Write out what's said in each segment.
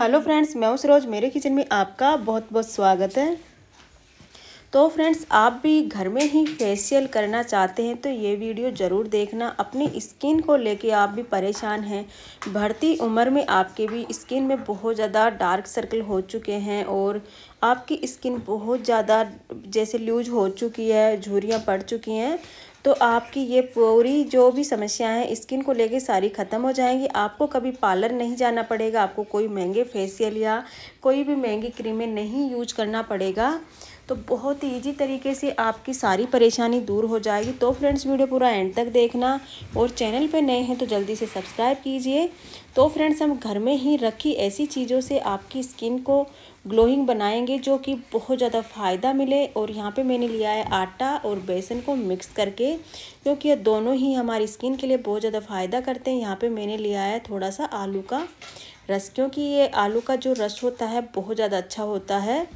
hello friends मैं उस सरोज मेरे किचन में आपका बहुत बहुत स्वागत है तो फ्रेंड्स आप भी घर में ही फेशियल करना चाहते हैं तो ये वीडियो ज़रूर देखना अपनी स्किन को लेके आप भी परेशान हैं बढ़ती उम्र में आपके भी स्किन में बहुत ज़्यादा डार्क सर्कल हो चुके हैं और आपकी स्किन बहुत ज़्यादा जैसे लूज हो चुकी है झुरियाँ पड़ चुकी हैं तो आपकी ये पूरी जो भी समस्याएं हैं स्किन को लेके सारी ख़त्म हो जाएंगी आपको कभी पार्लर नहीं जाना पड़ेगा आपको कोई महंगे फेसियल या कोई भी महंगी क्रीमें नहीं यूज करना पड़ेगा तो बहुत ही ईजी तरीके से आपकी सारी परेशानी दूर हो जाएगी तो फ्रेंड्स वीडियो पूरा एंड तक देखना और चैनल पर नए हैं तो जल्दी से सब्सक्राइब कीजिए तो फ्रेंड्स हम घर में ही रखी ऐसी चीज़ों से आपकी स्किन को ग्लोइंग बनाएंगे जो कि बहुत ज़्यादा फ़ायदा मिले और यहाँ पे मैंने लिया है आटा और बेसन को मिक्स करके क्योंकि ये दोनों ही हमारी स्किन के लिए बहुत ज़्यादा फ़ायदा करते हैं यहाँ पे मैंने लिया है थोड़ा सा आलू का रस क्योंकि ये आलू का जो रस होता है बहुत ज़्यादा अच्छा होता है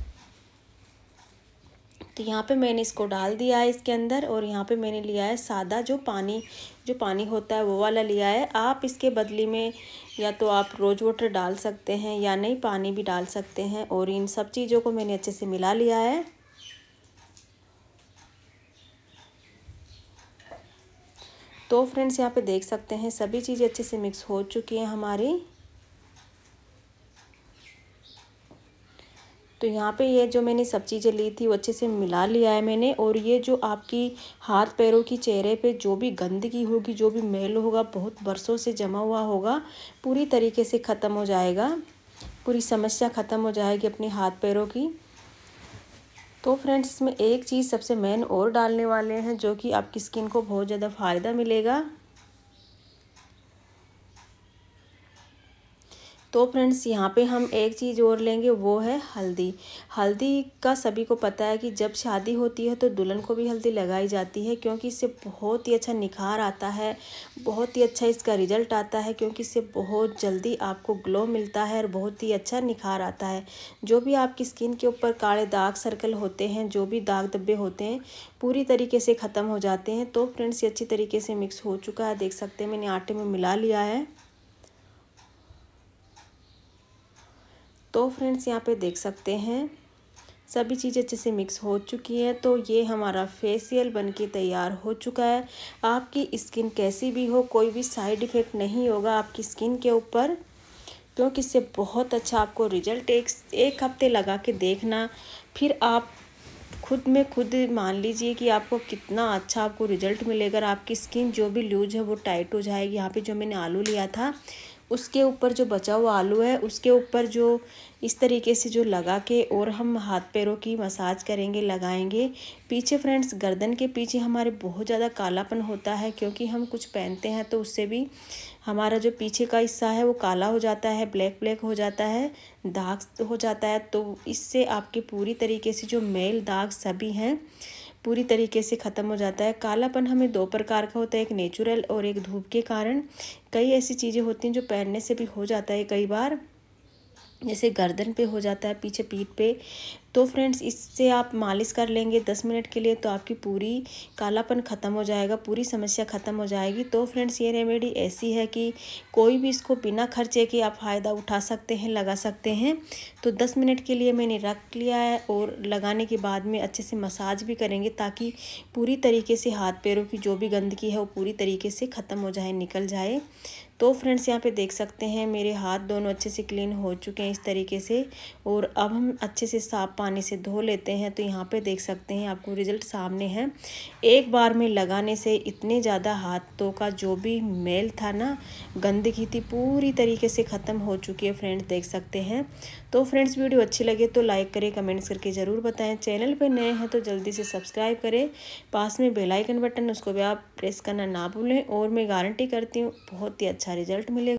तो यहाँ पे मैंने इसको डाल दिया है इसके अंदर और यहाँ पे मैंने लिया है सादा जो पानी जो पानी होता है वो वाला लिया है आप इसके बदले में या तो आप रोज़ वाटर डाल सकते हैं या नहीं पानी भी डाल सकते हैं और इन सब चीज़ों को मैंने अच्छे से मिला लिया है तो फ्रेंड्स यहाँ पे देख सकते हैं सभी चीज़ें अच्छे से मिक्स हो चुकी हैं हमारी तो यहाँ पे ये जो मैंने सब चीज़ें ली थी वो अच्छे से मिला लिया है मैंने और ये जो आपकी हाथ पैरों की चेहरे पे जो भी गंदगी होगी जो भी मैल होगा बहुत बरसों से जमा हुआ होगा पूरी तरीके से ख़त्म हो जाएगा पूरी समस्या ख़त्म हो जाएगी अपने हाथ पैरों की तो फ्रेंड्स इसमें एक चीज़ सबसे मेन और डालने वाले हैं जो कि आपकी स्किन को बहुत ज़्यादा फ़ायदा मिलेगा तो फ्रेंड्स यहाँ पे हम एक चीज़ और लेंगे वो है हल्दी हल्दी का सभी को पता है कि जब शादी होती है तो दुल्हन को भी हल्दी लगाई जाती है क्योंकि इससे बहुत ही अच्छा निखार आता है बहुत ही अच्छा इसका रिजल्ट आता है क्योंकि इससे बहुत जल्दी आपको ग्लो मिलता है और बहुत ही अच्छा निखार आता है जो भी आपकी स्किन के ऊपर काले दाग सर्कल होते हैं जो भी दाग धब्बे होते हैं पूरी तरीके से ख़त्म हो जाते हैं तो फ्रेंड्स ये अच्छी तरीके से मिक्स हो चुका है देख सकते हैं मैंने आटे में मिला लिया है तो फ्रेंड्स यहाँ पे देख सकते हैं सभी चीज़ें अच्छे से मिक्स हो चुकी हैं तो ये हमारा फेसियल बनके तैयार हो चुका है आपकी स्किन कैसी भी हो कोई भी साइड इफ़ेक्ट नहीं होगा आपकी स्किन के ऊपर क्योंकि इससे बहुत अच्छा आपको रिजल्ट एक एक हफ्ते लगा के देखना फिर आप खुद में खुद मान लीजिए कि आपको कितना अच्छा आपको रिजल्ट मिलेगा आपकी स्किन जो भी लूज है वो टाइट हो जाएगी यहाँ पे जो मैंने आलू लिया था उसके ऊपर जो बचा हुआ आलू है उसके ऊपर जो इस तरीके से जो लगा के और हम हाथ पैरों की मसाज करेंगे लगाएंगे पीछे फ्रेंड्स गर्दन के पीछे हमारे बहुत ज़्यादा कालापन होता है क्योंकि हम कुछ पहनते हैं तो उससे भी हमारा जो पीछे का हिस्सा है वो काला हो जाता है ब्लैक ब्लैक हो जाता है दाग हो जाता है तो इससे आपकी पूरी तरीके से जो मेल दाग सभी हैं पूरी तरीके से ख़त्म हो जाता है कालापन हमें दो प्रकार का होता है एक नेचुरल और एक धूप के कारण कई ऐसी चीज़ें होती हैं जो पहनने से भी हो जाता है कई बार जैसे गर्दन पे हो जाता है पीछे पीठ पे तो फ्रेंड्स इससे आप मालिश कर लेंगे दस मिनट के लिए तो आपकी पूरी कालापन ख़त्म हो जाएगा पूरी समस्या ख़त्म हो जाएगी तो फ्रेंड्स ये रेमेडी ऐसी है कि कोई भी इसको बिना खर्चे के आप फ़ायदा उठा सकते हैं लगा सकते हैं तो दस मिनट के लिए मैंने रख लिया है और लगाने के बाद में अच्छे से मसाज भी करेंगे ताकि पूरी तरीके से हाथ पैरों की जो भी गंदगी है वो पूरी तरीके से ख़त्म हो जाए निकल जाए तो फ्रेंड्स यहाँ पे देख सकते हैं मेरे हाथ दोनों अच्छे से क्लीन हो चुके हैं इस तरीके से और अब हम अच्छे से साफ पानी से धो लेते हैं तो यहाँ पे देख सकते हैं आपको रिज़ल्ट सामने है एक बार में लगाने से इतने ज़्यादा हाथों का जो भी मेल था ना गंदगी थी पूरी तरीके से ख़त्म हो चुकी है फ्रेंड्स देख सकते हैं तो फ्रेंड्स वीडियो अच्छी लगे तो लाइक करें कमेंट्स करके ज़रूर बताएं चैनल पर नए हैं तो जल्दी से सब्सक्राइब करें पास में बेलाइकन बटन उसको भी आप प्रेस करना ना भूलें और मैं गारंटी करती हूँ बहुत ही अच्छा रिजल्ट मिलेगा